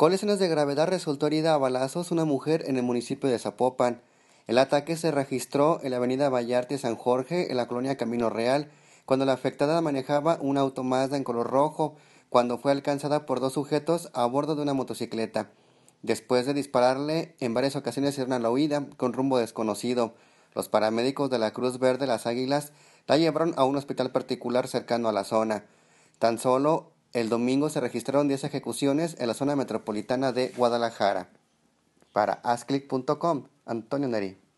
Con de gravedad resultó herida a balazos una mujer en el municipio de Zapopan. El ataque se registró en la avenida Vallarte San Jorge, en la colonia Camino Real, cuando la afectada manejaba un auto Mazda en color rojo, cuando fue alcanzada por dos sujetos a bordo de una motocicleta. Después de dispararle, en varias ocasiones hicieron a la huida con rumbo desconocido. Los paramédicos de la Cruz Verde Las Águilas la llevaron a un hospital particular cercano a la zona. Tan solo el domingo se registraron 10 ejecuciones en la zona metropolitana de Guadalajara. Para asclick.com, Antonio Neri.